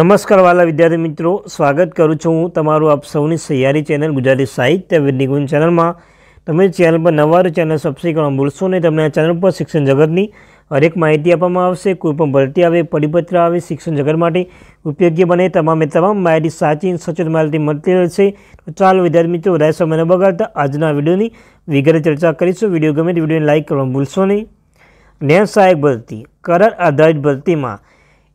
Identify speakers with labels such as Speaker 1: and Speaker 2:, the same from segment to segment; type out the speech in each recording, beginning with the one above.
Speaker 1: નમસ્કાર વાલા વિદ્યાર્થી મિત્રો સ્વાગત કરું છું હું તમારું આપ સૌની સહિયારી ચેનલ ગુજરાતી સાહિત્ય નિગુંજ ચેનલમાં તમે ચેનલ પર નવા ચેનલ સબસ્ક્રાઈબ કરવા ભૂલશો નહીં તમને આ ચેનલ પર શિક્ષણ જગતની હરેક માહિતી આપવામાં આવશે કોઈપણ ભરતી આવે પરિપત્ર આવે શિક્ષણ જગત માટે ઉપયોગી બને તમામે તમામ માહિતી સાચી સચોટ માહિતી મળતી રહેશે તો ચાલો વિદ્યાર્થી મિત્રો વધારે સમય ન બગાડતા આજના વિડીયોની વિગતે ચર્ચા કરીશું વિડીયો ગમે તે વિડીયોને લાઇક કરવા ભૂલશો નહીં જ્ઞાન સહાયક ભરતી કરાર આધારિત ભરતીમાં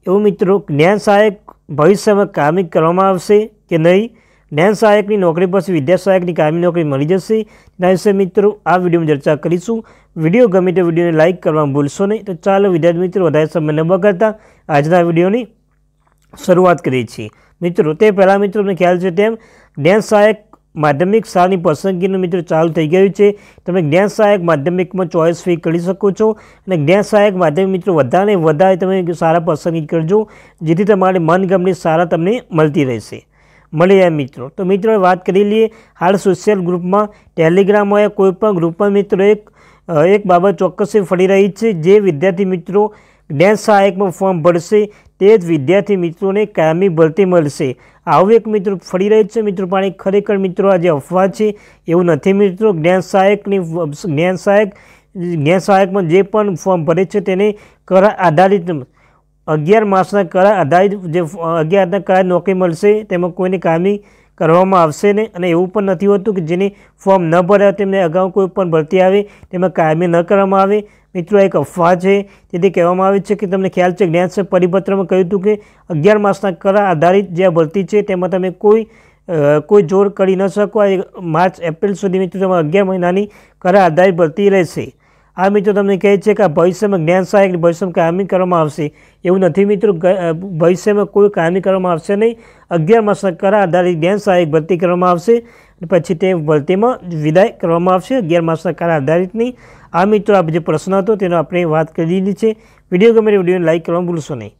Speaker 1: એવું મિત્રો જ્ઞાન સહાયક ભવિષ્યમાં કામી કરવામાં આવશે કે નહીં જ્ઞાન સહાયકની નોકરી પછી વિદ્યા સહાયકની કામી નોકરી મળી જશે તેના વિશે મિત્રો આ વિડીયોમાં ચર્ચા કરીશું વિડીયો ગમે તે વિડીયોને લાઇક કરવામાં ભૂલશો નહીં તો ચાલો વિદ્યાર્થી મિત્રો વધારે સમય ન બગાડતા આજના વિડીયોની શરૂઆત કરીએ છીએ મિત્રો તે પહેલાં મિત્રો ખ્યાલ છે તેમ જ્ઞાન સહાયક માધ્યમિક શાળાની પસંદગીનું મિત્રો ચાલુ થઈ ગયું છે તમે જ્ઞાન સહાયક માધ્યમિકમાં ચોઈસ ફી કરી શકો છો અને જ્ઞાન સહાયક માધ્યમિક મિત્રો વધારે વધારે તમે સારા પસંદગી કરજો જેથી તમારી મનગમની સારા તમને મળતી રહેશે મળી જાય મિત્રો તો મિત્રો વાત કરી લઈએ હાલ સોશિયલ ગ્રુપમાં ટેલિગ્રામ હોય કોઈપણ ગ્રુપમાં મિત્રો એક એક બાબત ચોક્કસે ફરી રહી છે જે વિદ્યાર્થી મિત્રો ડેન્સ સહાયકમાં ફોર્મ ભરશે તે જ વિદ્યાર્થી મિત્રોને કાયમી ભરતી મળશે આવું એક મિત્રો ફરી રહ્યું છે મિત્રો પણ ખરેખર મિત્રો આજે અફવા છે એવું નથી મિત્રો જ્ઞાન સહાયકની જ્ઞાન સહાયક જ્ઞાન સહાયકમાં જે પણ ફોર્મ ભરે છે તેને કરા આધારિત અગિયાર માસના કરા આધારિત જે અગિયારના કરાર નોકરી મળશે તેમાં કોઈને કામી કરવામાં આવશે નહીં અને એવું પણ નથી હોતું કે જેને ફોર્મ ન ભર્યા તેમને અગાઉ કોઈ પણ ભરતી આવે તેમાં કાયમી ન કરવામાં આવે મિત્રો એક અફવા છે તેથી કહેવામાં આવે છે કે તમને ખ્યાલ છે જ્ઞાનસે પરિપત્રમાં કહ્યું હતું કે અગિયાર માસના કરા આધારિત જે ભરતી છે તેમાં તમે કોઈ કોઈ જોર કરી ન શકો આ માર્ચ એપ્રિલ સુધી મિત્રો તમારે અગિયાર મહિનાની કરા આધારિત ભરતી રહેશે આ મિત્રો તમને કહે છે કે આ ભવિષ્યમાં જ્ઞાન સહાયક ભવિષ્યમાં કાયમી કરવામાં આવશે એવું નથી મિત્રો ભવિષ્યમાં કોઈ કાયમી કરવામાં આવશે નહીં અગિયાર માસના કરા આધારિત જ્ઞાન સહાયક ભરતી કરવામાં આવશે પછી તે ભરતીમાં વિદાય કરવામાં આવશે અગિયાર માસના કાર આધારિતની આ મિત્રો આ જે પ્રશ્ન હતો તેનો આપણે વાત કરી દીધી છે વિડીયો ગમે વિડીયોને લાઇક કરવાનું ભૂલશો નહીં